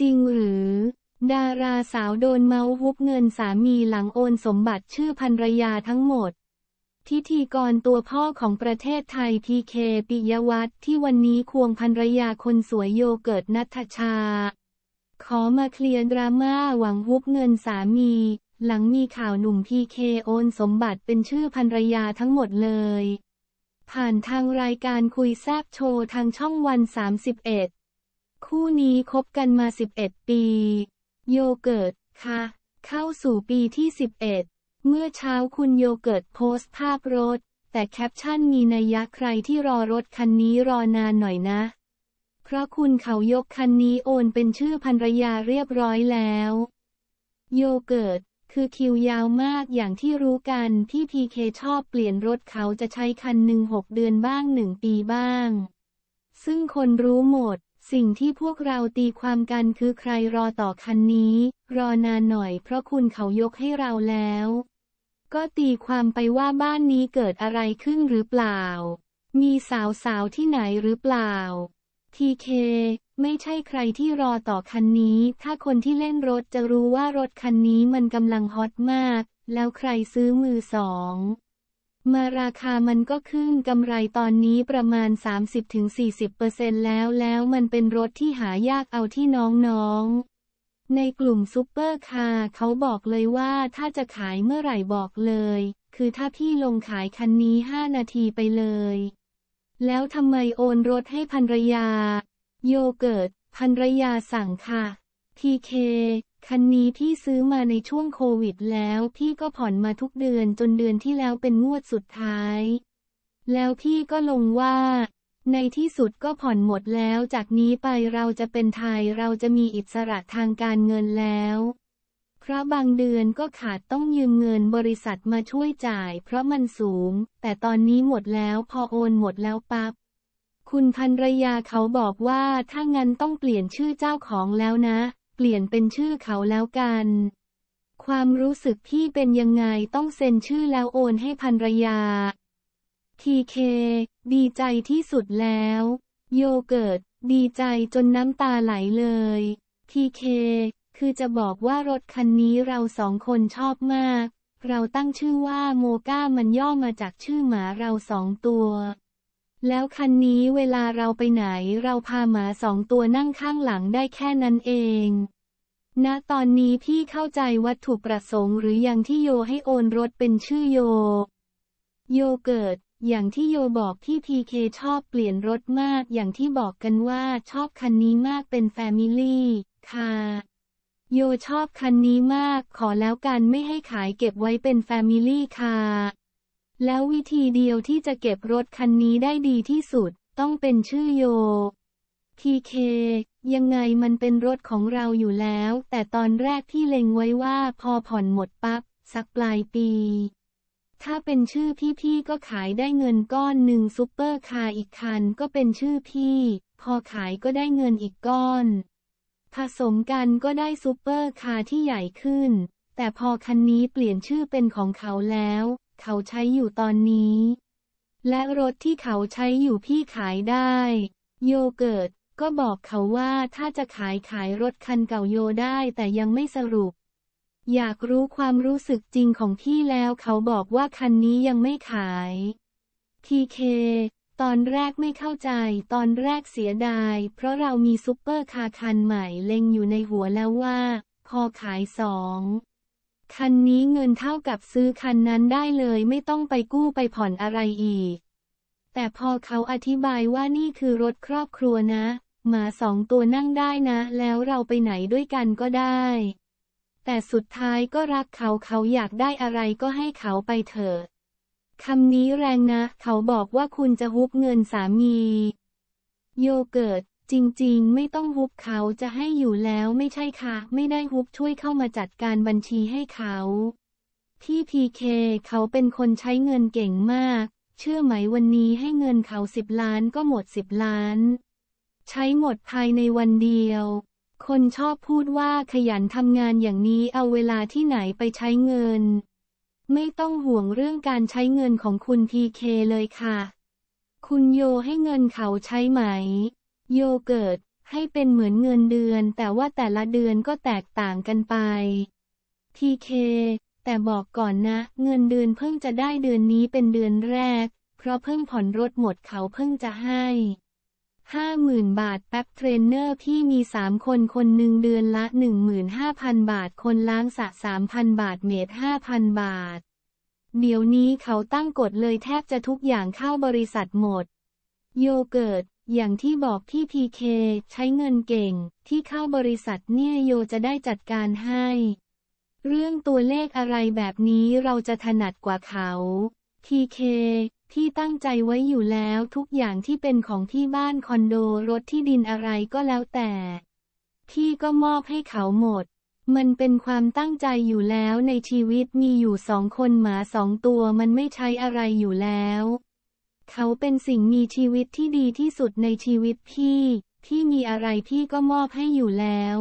จริงหรือ ดาราสาวโดนเมาฮุบเงินสามีหลังโอนสมบัติชื่อภรรยาทั้งหมดพิธีกรตัวพ่อของประเทศไทยพีเคปิยวัฒน์ที่วันนี้ควงภรรยาคนสวยโยเกิร์ตนัทชา ขอมาเคลียร์ดราม่าหวังฮุบเงินสามี หลังมีข่าวหนุ่มพีเคโอนสมบัติเป็นชื่อภรรยาทั้งหมดเลย ผ่านทางรายการคุยแซบโชว์ทางช่องวัน31คู่นี้คบกันมา 11 ปี โยเกิร์ตค่ะเข้าสู่ปีที่ 11 เมื่อเช้าคุณโยเกิร์ตโพสต์ภาพรถ แต่แคปชั่นมีนัยะใครที่รอรถคันนี้รอนานหน่อยนะ เพราะคุณเขายกคันนี้โอนเป็นชื่อภรรยาเรียบร้อยแล้ว โยเกิร์ต คือคิวยาวมากอย่างที่รู้กันพี่พีเคชอบเปลี่ยนรถเขาจะใช้คันหนึ่งหกเดือนบ้างหนึ่งปีบ้าง ซึ่งคนรู้หมดสิ่งที่พวกเราตีความกันคือใครรอต่อคันนี้ รอนานหน่อยเพราะคุณเขายกให้เราแล้ว ก็ตีความไปว่าบ้านนี้เกิดอะไรขึ้นหรือเปล่า มีสาวสาวที่ไหนหรือเปล่า ทีเค ไม่ใช่ใครที่รอต่อคันนี้ ถ้าคนที่เล่นรถจะรู้ว่ารถคันนี้มันกำลังฮอตมาก แล้วใครซื้อมือสองมาราคามันก็ขึ้นกำไรตอนนี้ประมาณ 30-40%แล้ว แล้วมันเป็นรถที่หายากเอาที่น้องๆในกลุ่มซุปเปอร์คาร์เขาบอกเลยว่าถ้าจะขายเมื่อไหร่บอกเลย คือถ้าพี่ลงขายคันนี้ 5 นาทีไปเลย แล้วทำไมโอนรถให้ภรรยา โยเกิร์ตภรรยาสั่งค่ะทีเคคันนี้พี่ซื้อมาในช่วงโควิดแล้วพี่ก็ผ่อนมาทุกเดือนจนเดือนที่แล้วเป็นงวดสุดท้าย แล้วพี่ก็ลงว่าในที่สุดก็ผ่อนหมดแล้ว จากนี้ไปเราจะเป็นไทยเราจะมีอิสระทางการเงินแล้วพราะบางเดือนก็ขาดต้องยืมเงินบริษัทมาช่วยจ่ายเพราะมันสูง แต่ตอนนี้หมดแล้วพอโอนหมดแล้วปับ๊บคุณภรรยาเขาบอกว่าถ้างั้นต้องเปลี่ยนชื่อเจ้าของแล้วนะปลี่ยนเป็นชื่อเขาแล้วกัน ความรู้สึกพี่เป็นยังไงต้องเซ็นชื่อแล้วโอนให้ภรรยาทีเค ดีใจที่สุดแล้ว โยเกิร์ตดีใจจนน้ำตาไหลเลยทีเค คือจะบอกว่ารถคันนี้เราสองคนชอบมาก เราตั้งชื่อว่าโมก้ามันย่อมาจากชื่อหมาเราสองตัวแล้วคันนี้เวลาเราไปไหน เราพาหมาสองตัวนั่งข้างหลังได้แค่นั้นเอง ณตอนนี้พี่เข้าใจวัตถุประสงค์หรืออยังที่โยให้โอนรถเป็นชื่อโย โยเกิด อย่างที่โยบอกที่พีเคชอบเปลี่ยนรถมากอย่างที่บอกกันว่าชอบคันนี้มากเป็นแฟมิลี่ค่ะ โยชอบคันนี้มาก ขอแล้วกันไม่ให้ขายเก็บไว้เป็นแฟมิลี่ค่ะแล้ววิธีเดียวที่จะเก็บรถคันนี้ได้ดีที่สุด ต้องเป็นชื่อโยทีเคยังไงมันเป็นรถของเราอยู่แล้ว แต่ตอนแรกที่เล็งไว้ว่าพอผ่อนหมดปับ๊บสักปลายปี ถ้าเป็นชื่อพี่ๆก็ขายได้เงินก้อนหนึ่งซุปเปอร์คาร์อีกคันก็เป็นชื่อพี่ พอขายก็ได้เงินอีกก้อน ผสมกันก็ได้ซุปเปอร์คาร์ที่ใหญ่ขึ้น แต่พอคันนี้เปลี่ยนชื่อเป็นของเขาแล้วเขาใช้อยู่ตอนนี้ และรถที่เขาใช้อยู่พี่ขายได้ โยเกิร์ตก็บอกเขาว่าถ้าจะขายขายรถคันเก่าโยได้แต่ยังไม่สรุป อยากรู้ความรู้สึกจริงของพี่แล้วเขาบอกว่าคันนี้ยังไม่ขายทีเค ตอนแรกไม่เข้าใจตอนแรกเสียดาย เพราะเรามีซุปเปอร์คาร์คันใหม่เล็งอยู่ในหัวแล้วว่า พอขายสองคันนี้เงินเท่ากับซื้อคันนั้นได้เลยไม่ต้องไปกู้ไปผ่อนอะไรอีก แต่พอเขาอธิบายว่านี่คือรถครอบครัวนะ หมาสองตัวนั่งได้นะแล้วเราไปไหนด้วยกันก็ได้ แต่สุดท้ายก็รักเขาเขาอยากได้อะไรก็ให้เขาไปเถอะคำนี้แรงนะเขาบอกว่าคุณจะฮุบเงินสามี โยเกิร์ตจริงๆ ไม่ต้องฮุบเขาจะให้อยู่แล้วไม่ใช่ค่ะ ไม่ได้ฮุบช่วยเข้ามาจัดการบัญชีให้เขา ที่พีเคเขาเป็นคนใช้เงินเก่งมาก เชื่อไหมวันนี้ให้เงินเขาสิบล้าน ก็หมดสิบล้าน ใช้หมดภายในวันเดียว คนชอบพูดว่าขยันทำงานอย่างนี้เอาเวลาที่ไหนไปใช้เงิน ไม่ต้องห่วงเรื่องการใช้เงินของคุณพีเคเลยค่ะ คุณโยให้เงินเขาใช้ไหมโยเกิร์ตให้เป็นเหมือนเงินเดือน แต่ว่าแต่ละเดือนก็แตกต่างกันไป ทีเค แต่บอกก่อนนะ เงินเดือนเพิ่งจะได้เดือนนี้เป็นเดือนแรก เพราะเพิ่งผ่อนรถหมดเขาเพิ่งจะให้ห้าหมื่นบาท แป๊บเทรนเนอร์พี่มีสามคนคนหนึ่งเดือนละหนึ่งหมื่นห้าพันบาทคนล้างสระสามพันบาทเมตรห้าพันบาท เดี๋ยวนี้เขาตั้งกฎเลยแทบจะทุกอย่างเข้าบริษัทหมด โยเกิร์ตอย่างที่บอกที่พีเคใช้เงินเก่งที่เข้าบริษัทเนี่ยโยจะได้จัดการให้ เรื่องตัวเลขอะไรแบบนี้เราจะถนัดกว่าเขาพีเคที่ตั้งใจไว้อยู่แล้วทุกอย่างที่เป็นของที่บ้านคอนโดรถที่ดินอะไรก็แล้วแต่ พี่ก็มอบให้เขาหมด มันเป็นความตั้งใจอยู่แล้วในชีวิตมีอยู่สองคนหมาสองตัวมันไม่ใช้อะไรอยู่แล้วเขาเป็นสิ่งมีชีวิตที่ดีที่สุดในชีวิตพี่ พี่มีอะไรพี่ก็มอบให้อยู่แล้ว